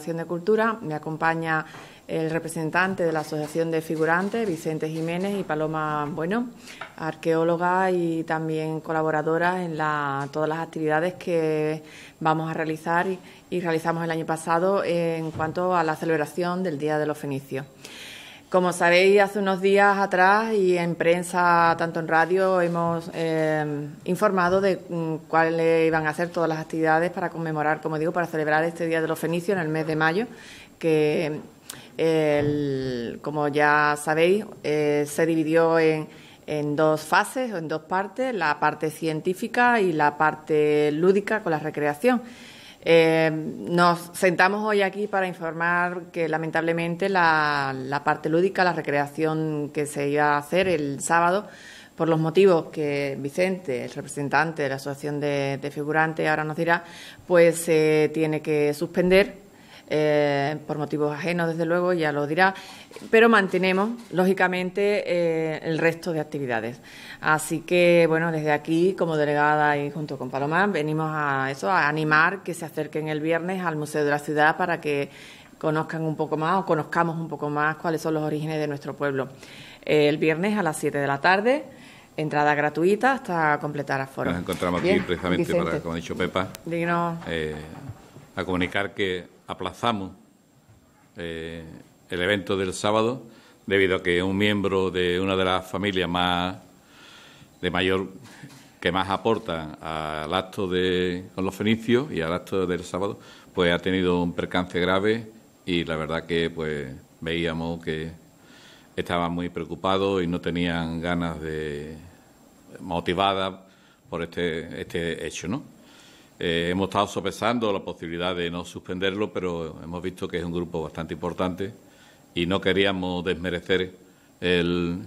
de Cultura. Me acompaña el representante de la Asociación de Figurantes, Vicente Jiménez, y Paloma Bueno, arqueóloga y también colaboradora en todas las actividades que vamos a realizar y realizamos el año pasado en cuanto a la celebración del Día de los Fenicios. Como sabéis, hace unos días atrás y en prensa, tanto en radio, hemos eh, informado de mm, cuáles iban a ser todas las actividades para conmemorar, como digo, para celebrar este Día de los Fenicios en el mes de mayo, que, como ya sabéis, eh, se dividió en, en dos fases o en dos partes, la parte científica y la parte lúdica con la recreación. Eh, nos sentamos hoy aquí para informar que lamentablemente la, parte lúdica, la recreación que se iba a hacer el sábado, por los motivos que Vicente, el representante de la Asociación de, Figurantes, ahora nos dirá, pues se tiene que suspender eh, por motivos ajenos, desde luego, ya lo dirá, pero mantenemos, lógicamente, eh, el resto de actividades. Así que, bueno, desde aquí, como delegada y junto con Palomar, venimos a eso, a animar que se acerquen el viernes al Museo de la Ciudad para que conozcan un poco más o conozcamos un poco más cuáles son los orígenes de nuestro pueblo. Eh, el viernes a las 7 de la tarde. Entrada gratuita hasta completar aforo. Nos encontramos aquí precisamente para, como ha dicho Pepa, a comunicar que aplazamos eh, el evento del sábado debido a que un miembro de una de las familias más de mayor que más aporta al acto de con los fenicios y al acto del sábado, pues ha tenido un percance grave y la verdad que pues veíamos que estaban muy preocupados y no tenían ganas de motivada por este, este hecho, ¿no? Eh, hemos estado sopesando la posibilidad de no suspenderlo, pero hemos visto que es un grupo bastante importante y no queríamos desmerecer el,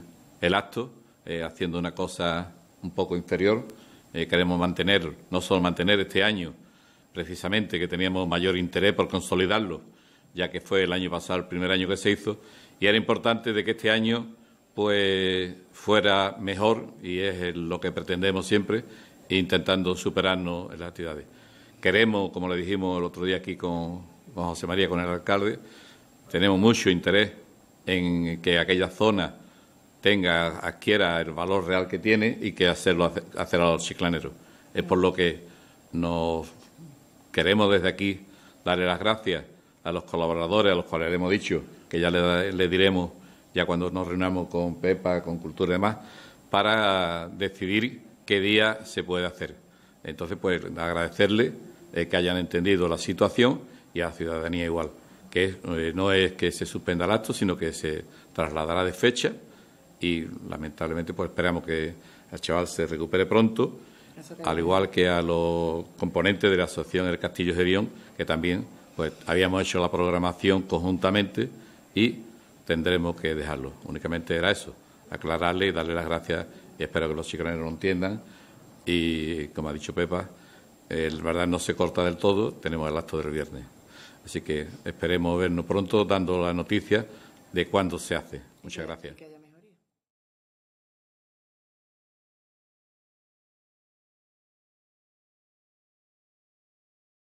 acto eh, haciendo una cosa un poco inferior. Eh, queremos mantener, no solo mantener este año, precisamente que teníamos mayor interés por consolidarlo, ya que fue el año pasado el primer año que se hizo, y era importante de que este año pues fuera mejor y es lo que pretendemos siempre intentando superarnos en las actividades. Queremos, como le dijimos el otro día aquí con, con José María, con el alcalde, tenemos mucho interés en que aquella zona tenga, adquiera el valor real que tiene y que hacerlo hacer a los Es por lo que nos queremos desde aquí darle las gracias a los colaboradores, a los cuales hemos dicho, que ya le, diremos ya cuando nos reunamos con PEPA, con Cultura y demás, para decidir qué día se puede hacer. Entonces, pues agradecerle eh, que hayan entendido la situación y a la ciudadanía igual, que eh, no es que se suspenda el acto, sino que se trasladará de fecha y lamentablemente pues esperamos que el chaval se recupere pronto, al igual que a los componentes de la asociación El Castillo de Gerión, que también pues habíamos hecho la programación conjuntamente y tendremos que dejarlo. Únicamente era eso, aclararle y darle las gracias espero que los chicaneros lo entiendan. Y como ha dicho Pepa, el verdad no se corta del todo, tenemos el acto del viernes. Así que esperemos vernos pronto dando la noticia de cuándo se hace. Muchas gracias.